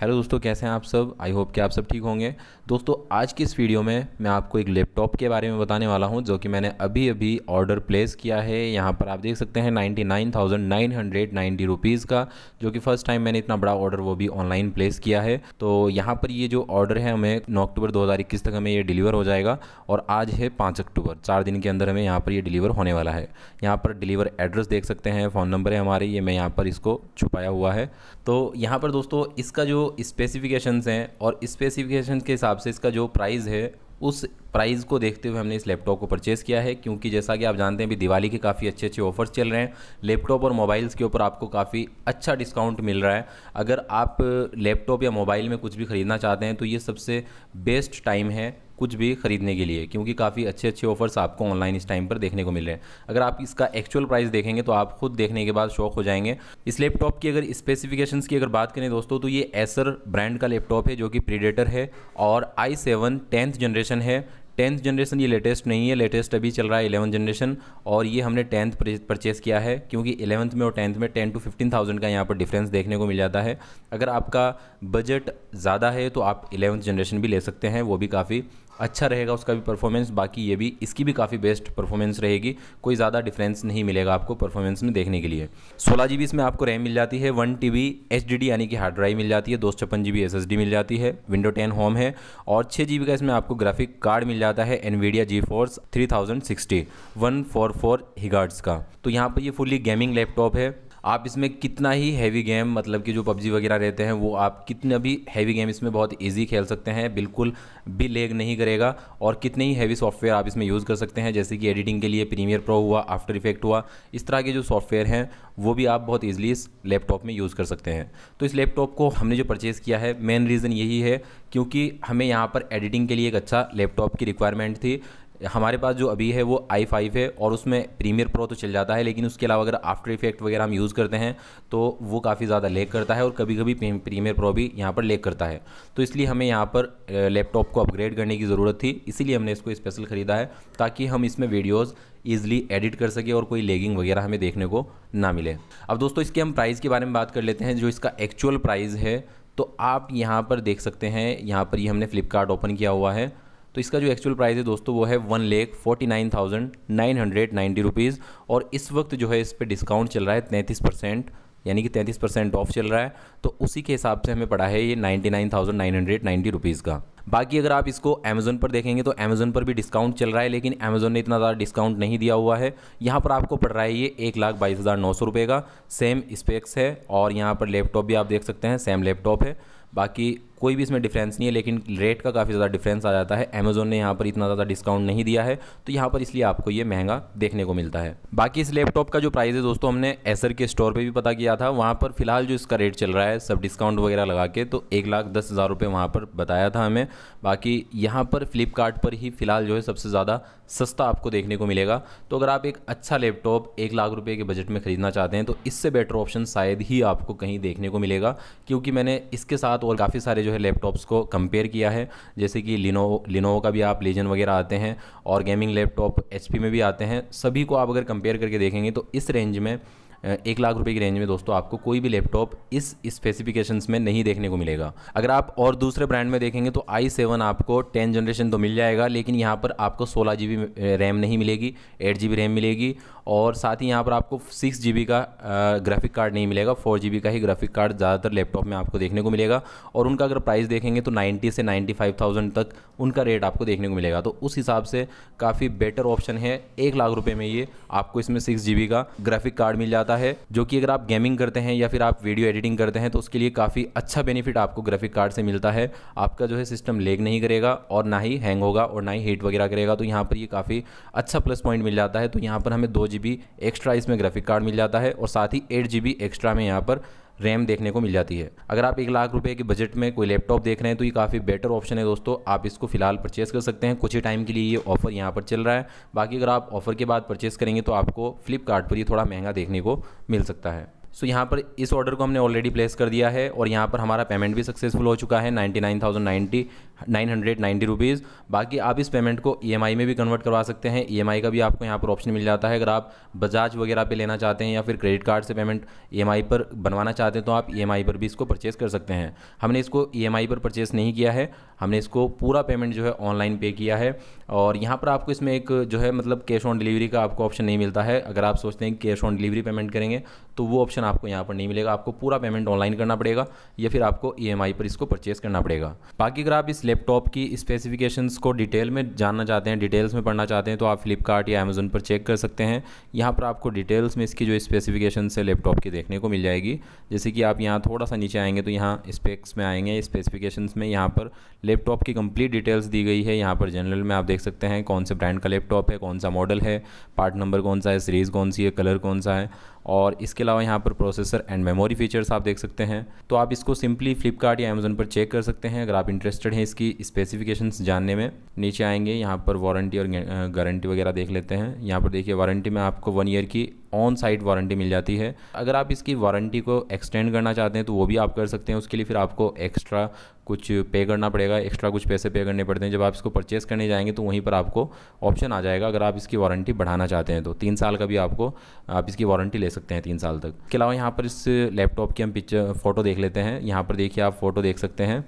Hello दोस्तों कैसे हैं आप सब आई होप कि आप सब ठीक होंगे दोस्तों आज की इस वीडियो में मैं आपको एक लैपटॉप के बारे में बताने वाला हूं जो कि मैंने अभी अभी ऑर्डर प्लेस किया है यहां पर आप देख सकते हैं ninety nine thousand nine hundred ninety rupees का जो कि फ़र्स्ट टाइम मैंने इतना बड़ा ऑर्डर वो भी ऑनलाइन प्लेस किया है तो यहाँ पर ये जो ऑर्डर है हमें नौ अक्टूबर दो तक हमें ये डिलीवर हो जाएगा और आज है पाँच अक्टूबर चार दिन के अंदर हमें यहाँ पर ये डिलीवर होने वाला है यहाँ पर डिलीवर एड्रेस देख सकते हैं फ़ोन नंबर है हमारे ये मैं यहाँ पर इसको छुपाया हुआ है तो यहाँ पर दोस्तों इसका जो स्पेसिफिकेशंस हैं और स्पेसिफिकेशन के हिसाब से इसका जो प्राइस है उस प्राइस को देखते हुए हमने इस लैपटॉप को परचेज़ किया है क्योंकि जैसा कि आप जानते हैं अभी दिवाली के काफ़ी अच्छे अच्छे ऑफर्स चल रहे हैं लैपटॉप और मोबाइल्स के ऊपर आपको काफ़ी अच्छा डिस्काउंट मिल रहा है अगर आप लैपटॉप या मोबाइल में कुछ भी ख़रीदना चाहते हैं तो ये सबसे बेस्ट टाइम है कुछ भी खरीदने के लिए क्योंकि काफ़ी अच्छे अच्छे ऑफर्स आपको ऑनलाइन इस टाइम पर देखने को मिल रहे हैं अगर आप इसका एक्चुअल प्राइस देखेंगे तो आप खुद देखने के बाद शौक हो जाएंगे इस लैपटॉप की अगर स्पेसिफिकेशन की अगर बात करें दोस्तों तो ये एसर ब्रांड का लैपटॉप है जो कि प्रीडेटर है और आई सेवन टेंथ जनरेशन है टेंथ जनरेशन ये लेटेस्ट नहीं है लेटेस्ट अभी चल रहा है इलेवन जनरेशन और ये हमने टेंथ परचेस किया है क्योंकि इलेवंथ में और टेंथ में टेन टू फिफ्टीन थाउजेंड का यहाँ पर डिफरेंस देखने को मिल जाता है अगर आपका बजट ज़्यादा है तो आप इलेवंथ जनरेशन भी ले सकते हैं वो भी काफ़ी अच्छा रहेगा उसका भी परफॉर्मेंस बाकी ये भी इसकी भी काफ़ी बेस्ट परफॉर्मेंस रहेगी कोई ज़्यादा डिफरेंस नहीं मिलेगा आपको परफॉर्मेंस में देखने के लिए सोलह जी इसमें आपको रैम मिल जाती है वन टी बी एच यानी कि हार्ड ड्राइव मिल जाती है दो छप्पन जी बी मिल जाती है विंडो टेन होम है और छः जी का इसमें आपको ग्राफिक कार्ड मिल जाता है Nvidia GeForce three thousand sixty one four four हिगार्ड्स का तो यहाँ पर ये फुली गेमिंग लैपटॉप है आप इसमें कितना ही हैवी गेम मतलब कि जो पबजी वगैरह रहते हैं वो आप कितना भी हैवी गेम इसमें बहुत ईजी खेल सकते हैं बिल्कुल भी लेग नहीं करेगा और कितने ही हैवी सॉफ्टवेयर आप इसमें यूज़ कर सकते हैं जैसे कि एडिटिंग के लिए प्रीमियर प्रो हुआ आफ्टर इफेक्ट हुआ इस तरह के जो सॉफ्टवेयर हैं वो भी आप बहुत ईजिली इस लैपटॉप में यूज़ कर सकते हैं तो इस लैपटॉप को हमने जो परचेज़ किया है मेन रीज़न यही है क्योंकि हमें यहाँ पर एडिटिंग के लिए एक अच्छा लैपटॉप की रिक्वायरमेंट थी हमारे पास जो अभी है वो आई फाइव है और उसमें प्रीमियर प्रो तो चल जाता है लेकिन उसके अलावा अगर आफ्टर इफेक्ट वगैरह हम यूज़ करते हैं तो वो काफ़ी ज़्यादा लेक करता है और कभी कभी प्रीमियर प्रो भी यहाँ पर लेक करता है तो इसलिए हमें यहाँ पर लैपटॉप को अपग्रेड करने की ज़रूरत थी इसीलिए हमने इसको स्पेशल ख़रीदा है ताकि हम इसमें वीडियोज़ ईजिली एडिट कर सके और कोई लेगिंग वगैरह हमें देखने को ना मिले अब दोस्तों इसके हम प्राइस के बारे में बात कर लेते हैं जो इसका एक्चुअल प्राइस है तो आप यहाँ पर देख सकते हैं यहाँ पर ये यह हमने फ्लिपकार्ट ओपन किया हुआ है तो इसका जो एक्चुअल प्राइस है दोस्तों वो है one lakh forty nine thousand nine hundred ninety rupees और इस वक्त जो है इस पर डिस्काउंट चल रहा है तैंतीस परसेंट यानी कि तैंतीस परसेंट ऑफ चल रहा है तो उसी के हिसाब से हमें पड़ा है ये ninety nine thousand nine hundred ninety rupees का बाकी अगर आप इसको अमेज़न पर देखेंगे तो अमेज़न पर भी डिस्काउंट चल रहा है लेकिन अमेज़न ने इतना ज़्यादा डिस्काउंट नहीं दिया हुआ है यहाँ पर आपको पड़ रहा है ये एक लाख बाईस हज़ार नौ सौ रुपये का सेम स्पेक्स है और यहाँ पर लैपटॉप भी आप देख सकते हैं सेम लैपटॉप है बाकी कोई भी इसमें डिफरेंस नहीं है लेकिन रेट का काफ़ी ज़्यादा डिफरेंस आ जाता है अमेज़ोन ने यहाँ पर इतना ज़्यादा डिस्काउंट नहीं दिया है तो यहाँ पर इसलिए आपको ये महंगा देखने को मिलता है बाकी इस लैपटॉप का जो प्राइस है दोस्तों हमने एसर के स्टोर पर भी पता किया था वहाँ पर फिलहाल जो इसका रेट चल रहा है सब डिस्काउंट वगैरह लगा के तो एक लाख दस हज़ार रुपये वहाँ पर बताया था हमें बाकी यहाँ पर फ्लिपकार्ट पर ही फ़िलहाल जो है सबसे ज़्यादा सस्ता आपको देखने को मिलेगा तो अगर आप एक अच्छा लैपटॉप एक लाख रुपये के बजट में ख़रीदना चाहते हैं तो इससे बेटर ऑप्शन शायद ही आपको कहीं देखने को मिलेगा क्योंकि मैंने इसके साथ तो और काफ़ी सारे जो है लैपटॉप्स को कंपेयर किया है जैसे कि लिनो लिनोवो का भी आप लेजन वगैरह आते हैं और गेमिंग लैपटॉप एच में भी आते हैं सभी को आप अगर कंपेयर करके देखेंगे तो इस रेंज में एक लाख रुपए की रेंज में दोस्तों आपको कोई भी लैपटॉप इस स्पेसिफिकेशंस में नहीं देखने को मिलेगा अगर आप और दूसरे ब्रांड में देखेंगे तो आई सेवन आपको टेन जनरेशन तो मिल जाएगा लेकिन यहाँ पर आपको सोलह जी बी रैम नहीं मिलेगी एट जी बी रैम मिलेगी और साथ ही यहाँ पर आपको सिक्स जी बी का ग्राफिक कार्ड नहीं मिलेगा फोर जी बी का ही ग्राफिक कार्ड ज़्यादातर लैपटॉप में आपको देखने को मिलेगा और उनका अगर प्राइस देखेंगे तो नाइन्टी से नाइन्टी फाइव थाउजेंड तक उनका रेट आपको देखने को मिलेगा तो उस हिसाब से काफ़ी बेटर ऑप्शन है एक लाख रुपये में ये आपको इसमें सिक्स जी बी का ग्राफिक कार्ड मिल जाता है होता है जो कि अगर आप गेमिंग करते हैं या फिर आप वीडियो एडिटिंग करते हैं तो उसके लिए काफ़ी अच्छा बेनिफिट आपको ग्राफिक कार्ड से मिलता है आपका जो है सिस्टम लेग नहीं करेगा और ना ही हैंग होगा और ना ही हीट वगैरह करेगा तो यहाँ पर ये काफ़ी अच्छा प्लस पॉइंट मिल जाता है तो यहाँ पर हमें दो एक्स्ट्रा इसमें ग्राफिक कार्ड मिल जाता है और साथ ही एट एक्स्ट्रा में यहाँ पर रैम देखने को मिल जाती है अगर आप एक लाख रुपये के बजट में कोई लैपटॉप देख रहे हैं तो ये काफ़ी बेटर ऑप्शन है दोस्तों आप इसको फिलहाल परचेस कर सकते हैं कुछ ही टाइम के लिए ये ऑफर यहाँ पर चल रहा है बाकी अगर आप ऑफर के बाद परचेस करेंगे तो आपको फ्लिपकार्ट पर ये थोड़ा महंगा देखने को मिल सकता है सो so, यहाँ पर इस ऑर्डर को हमने ऑलरेडी प्लेस कर दिया है और यहाँ पर हमारा पेमेंट भी सक्सेसफुल हो चुका है ninety nine thousand ninety nine hundred ninety rupees बाकी आप इस पेमेंट को ई e में भी कन्वर्ट करवा सकते हैं ई e का भी आपको यहाँ पर ऑप्शन मिल जाता है अगर आप बजाज वगैरह पे लेना चाहते हैं या फिर क्रेडिट कार्ड से पेमेंट ई e पर बनवाना चाहते हैं तो आप ई पर भी इसको परचेज़ कर सकते हैं हमने इसको ई पर परचेज़ नहीं किया है हमने इसको पूरा पेमेंट जो है ऑनलाइन पे किया है और यहाँ पर आपको इसमें एक जो है मतलब कैश ऑन डिलीवरी का आपको ऑप्शन नहीं मिलता है अगर आप सोचते हैं कैश ऑन डिलीवरी पेमेंट करेंगे तो वो ऑप्शन आपको यहाँ पर नहीं मिलेगा आपको पूरा पेमेंट ऑनलाइन करना पड़ेगा या फिर आपको ई पर इसको परचेज़ करना पड़ेगा बाकी अगर आप इस लैपटॉप की स्पेसिफिकेशंस को डिटेल में जानना चाहते हैं डिटेल्स में पढ़ना चाहते हैं तो आप फ्लिपकार्ट या अमेज़ोन पर चेक कर सकते हैं यहाँ पर आपको डिटेल्स में इसकी जो स्पेसिफिकेशन है लैपटॉप की देखने को मिल जाएगी जैसे कि आप यहाँ थोड़ा सा नीचे आएंगे तो यहाँ स्पेक्स में आएंगे स्पेसिफिकेशन में यहाँ पर लैपटॉप की कंप्लीट डिटेल्स दी गई है यहाँ पर जनरल में आप देख सकते हैं कौन से ब्रांड का लैपटॉप है कौन सा मॉडल है पार्ट नंबर कौन सा है सीरीज़ कौन सी है कलर कौन सा है और इसके अलावा यहाँ पर प्रोसेसर एंड मेमोरी फीचर्स आप देख सकते हैं तो आप इसको सिंपली फ्लिपकार्ट या अमेजोन पर चेक कर सकते हैं अगर आप इंटरेस्टेड हैं इसकी स्पेसिफिकेशन जानने में नीचे आएंगे यहाँ पर वारंटी और गारंटी वगैरह देख लेते हैं यहाँ पर देखिए वारंटी में आपको वन ईयर की ऑन साइट वारंटी मिल जाती है अगर आप इसकी वारंटी को एक्सटेंड करना चाहते हैं तो वो भी आप कर सकते हैं उसके लिए फिर आपको एक्स्ट्रा कुछ पे करना पड़ेगा एक्स्ट्रा कुछ पैसे पे करने पड़ते हैं जब आप इसको परचेस करने जाएंगे तो वहीं पर आपको ऑप्शन आ जाएगा अगर आप इसकी वारंटी बढ़ाना चाहते हैं तो तीन साल का भी आपको आप इसकी वारंटी ले सकते हैं तीन साल तक के अलावा यहाँ पर इस लैपटॉप की हम पिक्चर फ़ोटो देख लेते हैं यहाँ पर देखिए आप फ़ोटो देख सकते हैं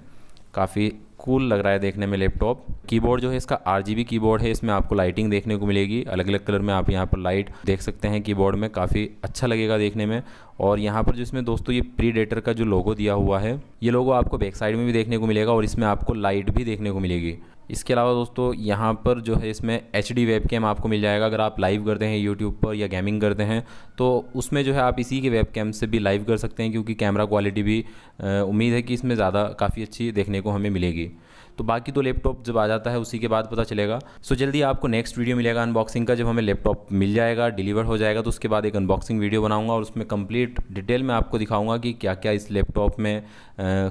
काफ़ी कूल लग रहा है देखने में लैपटॉप कीबोर्ड जो है इसका आर कीबोर्ड है इसमें आपको लाइटिंग देखने को मिलेगी अलग अलग कलर में आप यहाँ पर लाइट देख सकते हैं कीबोर्ड में काफ़ी अच्छा लगेगा देखने में और यहाँ पर जो इसमें दोस्तों ये प्री डेटर का जो लोगो दिया हुआ है ये लोगो आपको बैक साइड में भी देखने को मिलेगा और इसमें आपको लाइट भी देखने को मिलेगी इसके अलावा दोस्तों यहाँ पर जो है इसमें एच डी वेब कैम आपको मिल जाएगा अगर आप लाइव करते हैं यूट्यूब पर या गेमिंग करते हैं तो उसमें जो है आप इसी के वेब कैम से भी लाइव कर सकते हैं क्योंकि कैमरा क्वालिटी भी उम्मीद है कि इसमें ज़्यादा काफ़ी अच्छी देखने को हमें मिलेगी तो बाकी तो लैपटॉप जब आ जाता है उसी के बाद पता चलेगा सो जल्दी आपको नेक्स्ट वीडियो मिलेगा अनबॉक्सिंग का जब हमें लैपटॉप मिल जाएगा डिलीवर हो जाएगा तो उसके बाद एक अनबॉक्सिंग वीडियो बनाऊंगा और उसमें कंप्लीट डिटेल में आपको दिखाऊंगा कि क्या क्या इस लैपटॉप में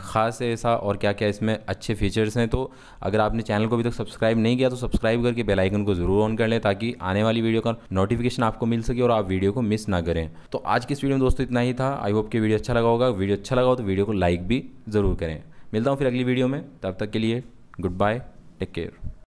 ख़ास है ऐसा और क्या क्या इसमें अच्छे फीचर्स हैं तो अगर आपने चैनल को अभी तक सब्सक्राइब नहीं किया तो सब्सक्राइब करके बेलाइकन को ज़रूर ऑन कर लें ताकि आने वाली वीडियो का नोटिफिकेशन आपको मिल सके और आप वीडियो को मिस ना करें तो आज की इस वीडियो में दोस्तों इतना ही था आई होप कि वीडियो अच्छा लगा होगा वीडियो अच्छा लगा हो तो वीडियो को लाइक भी ज़रूर करें मिलता हूँ फिर अगली वीडियो में तब तक के लिए Goodbye. Take care.